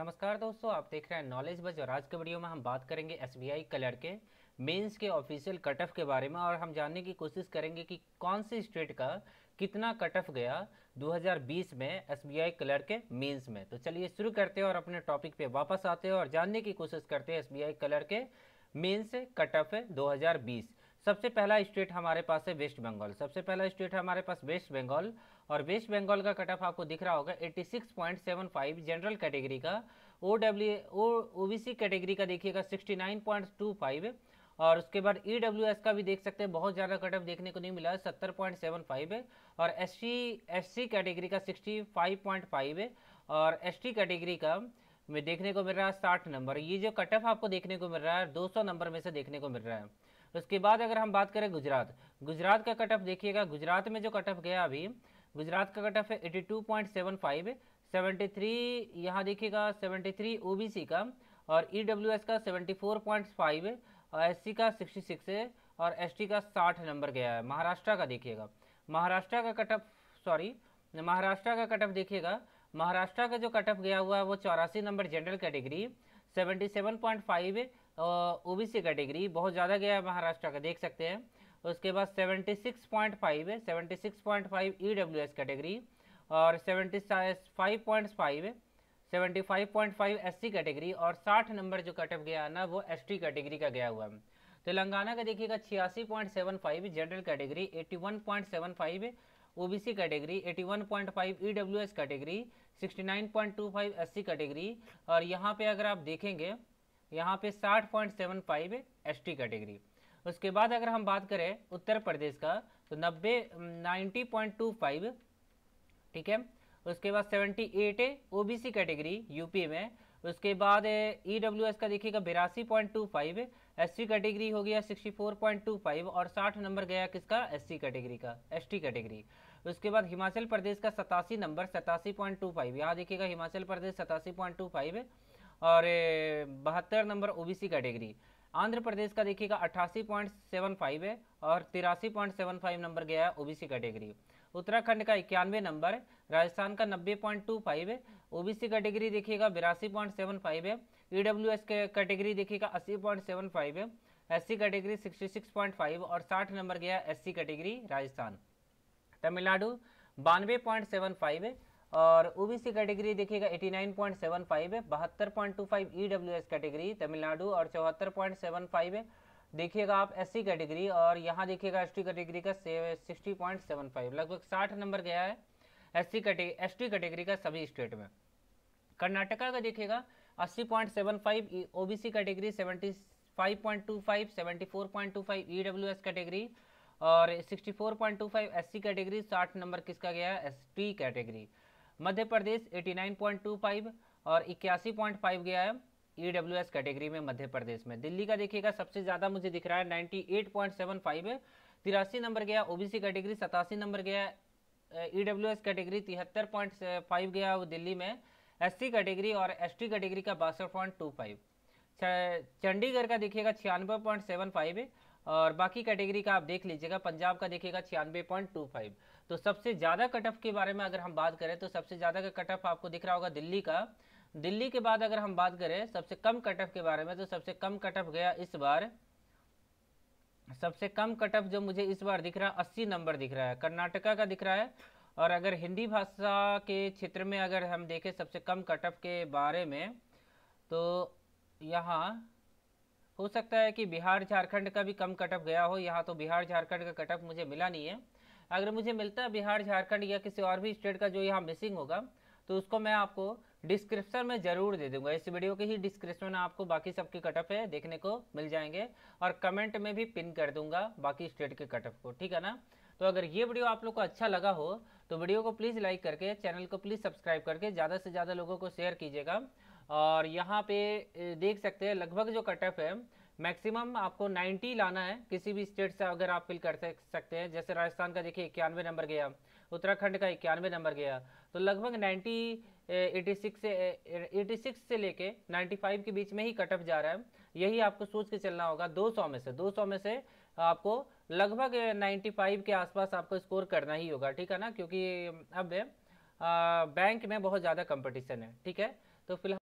नमस्कार दोस्तों आप देख रहे हैं नॉलेज बज और आज के वीडियो में हम बात करेंगे एस बी आई कलर के मेंस के ऑफिशियल कट ऑफ के बारे में और हम जानने की कोशिश करेंगे कि कौन से स्टेट का कितना कट ऑफ गया 2020 में एस बी आई कलर के मेंस में तो चलिए शुरू करते हैं और अपने टॉपिक पे वापस आते हैं और जानने की कोशिश करते हैं एस बी आई कलर के मेन्स कट ऑफ है सबसे पहला स्टेट हमारे पास है वेस्ट बंगाल सबसे पहला स्टेट हमारे पास वेस्ट बंगाल और वेस्ट बंगाल का कट ऑफ आपको दिख रहा होगा 86.75 जनरल कैटेगरी का O W O B category का देखिएगा 69.25 और उसके बाद ई e का भी देख सकते हैं बहुत ज़्यादा कट ऑफ देखने को नहीं मिला है सत्तर पॉइंट सेवन फाइव है और एस सी कैटेगरी का सिक्सटी फाइव पॉइंट फाइव है और एस कैटेगरी का में देखने को मिल रहा है साठ नंबर ये जो कट ऑफ आपको देखने को मिल रहा है दो सौ नंबर में से देखने को मिल रहा है उसके बाद अगर हम बात करें गुजरात गुजरात का कट ऑफ देखिएगा गुजरात में जो कट ऑफ गया अभी गुजरात का कट ऑफ है eighty two point seven five seventy three यहाँ देखिएगा seventy three O B C का और ई डब्ल्यू एस का सेवेंटी फोर पॉइंट फाइव और एस सी का सिक्सटी सिक्स है और एस टी का साठ नंबर गया है महाराष्ट्र का देखिएगा महाराष्ट्र का कट ऑफ सॉरी महाराष्ट्र का कट ऑफ देखिएगा महाराष्ट्र का जो कट ऑफ गया हुआ है वो चौरासी number general category seventy seven point five O B C category बहुत ज़्यादा गया है महाराष्ट्र का देख सकते हैं उसके बाद 76.5 है 76.5 एस कैटेगरी और 75.5 है 75.5 सी कैटेगरी और 60 नंबर जो कटअप गया ना वो टी कैटेगरी का गया हुआ है तेलंगाना का देखिएगा छियासी five general category 81.75 OBC category 81.5 S category 69.25 C category और यहाँ पे अगर आप देखेंगे यहाँ पे 60.75 टी कैटेगरी उसके बाद अगर हम बात करें उत्तर प्रदेश का तो नब्बे नाइन्टी पॉइंट टू फाइव ठीक है उसके बाद सेवेंटी एट है O B C category UP में उसके बाद ई डब्ल्यू एस का देखिएगा बिरासी point two five S category हो गया sixty four point two five और साठ नंबर गया किसका एस सी कैटेगरी का एस टी कैटेगरी उसके बाद हिमाचल प्रदेश का सतासी नंबर सतासी पॉइंट टू फाइव यहाँ देखिएगा हिमाचल प्रदेश सतासी पॉइंट टू फाइव और बहत्तर number O B C category Andhra Pradesh का देखिएगा अट्ठासी पॉइंट सेवन फाइव है और तिरासी पॉइंट सेवन फाइव नंबर गया है ओबीसी कैटेगरी उत्तराखंड का इक्यानवे नंबर है राजस्थान का नब्बे पॉइंट टू फाइव है ओबीसी कैटेगरी देखिएगा बिरासी पॉइंट सेवन फाइव है ई डब्ल्यू एस कैटेगरी देखिएगा अस्सी पॉइंट सेवन फाइव है S C category sixty six point five और साठ नंबर गया S C category Rajasthan Tamil Nadu बानवे पॉइंट सेवन फाइव है और ओबीसी कैटेगरी देखिएगा 89.75 है बहत्तर point two five E W S category Tamil Nadu और चौहत्तर पॉइंट सेवन फाइव है देखिएगा आप एस सी कैटेगरी और यहाँ देखिएगा एस टी कैटेगरी का सिक्सटी पॉइंट सेवन फाइव लगभग साठ नंबर गया है एस सी कैटे एस टी कैटेगरी का सभी स्टेट में कर्नाटका का देखिएगा अस्सी point seven five O B C category seventy five point two five seventy four point two five E W S category और sixty four point two five S C category साठ number किसका गया है S T category मध्य प्रदेश 89.25 और 81.5 गया है ई W S category में मध्य प्रदेश में दिल्ली का देखिएगा सबसे ज़्यादा मुझे दिख रहा है ninety eight point seven five है तिरासी नंबर गया ओबीसी कैटेगरी सतासी नंबर गया ई डब्ल्यू एस कैटेगरी तिहत्तर पॉइंट फाइव गया वो दिल्ली में एस सी कैटेगरी और एस टी कैटेगरी का बासठ पॉइंट टू फाइव चंडीगढ़ का देखिएगा छियानवे पॉइंट सेवन फाइव और बाकी कैटेगरी का आप देख लीजिएगा पंजाब का देखिएगा छियानवे पॉइंट टू फाइव तो सबसे ज़्यादा कट ऑफ के बारे में अगर हम बात करें तो सबसे ज़्यादा का कट ऑफ आपको दिख रहा होगा दिल्ली का दिल्ली के बाद अगर हम बात करें सबसे कम कट ऑफ के बारे में तो सबसे कम कट ऑफ गया इस बार सबसे कम कट ऑफ जो मुझे इस बार दिख रहा है अस्सी नंबर दिख रहा है कर्नाटका का दिख रहा है और अगर हिंदी भाषा के क्षेत्र में अगर हम देखें सबसे कम कट ऑफ के बारे में तो यहाँ हो सकता है कि बिहार झारखंड का भी कम कटअप गया हो यहाँ तो बिहार झारखंड का कटअप मुझे मिला नहीं है अगर मुझे मिलता है बिहार झारखंड या किसी और भी स्टेट का जो यहाँ मिसिंग होगा तो उसको मैं आपको डिस्क्रिप्शन में ज़रूर दे दूंगा इस वीडियो के ही डिस्क्रिप्शन में आपको बाकी सबके कटअप है देखने को मिल जाएंगे और कमेंट में भी पिन कर दूंगा बाकी स्टेट के कटअप को ठीक है ना तो अगर ये वीडियो आप लोग को अच्छा लगा हो तो वीडियो को प्लीज़ लाइक करके चैनल को प्लीज़ सब्सक्राइब करके ज़्यादा से ज़्यादा लोगों को शेयर कीजिएगा और यहाँ पे देख सकते हैं लगभग जो कट ऑफ है मैक्सिमम आपको 90 लाना है किसी भी स्टेट से अगर आप फिल कर सकते हैं जैसे राजस्थान का देखिए इक्यानवे नंबर गया उत्तराखंड का इक्यानवे नंबर गया तो लगभग 90 86 से 86 से लेके 95 के बीच में ही कट ऑफ जा रहा है यही आपको सोच के चलना होगा 200 में से 200 में से आपको लगभग 95 के आसपास आपको स्कोर करना ही होगा ठीक है ना क्योंकि अब बैंक में बहुत ज़्यादा कंपटीशन है ठीक है तो फिलहाल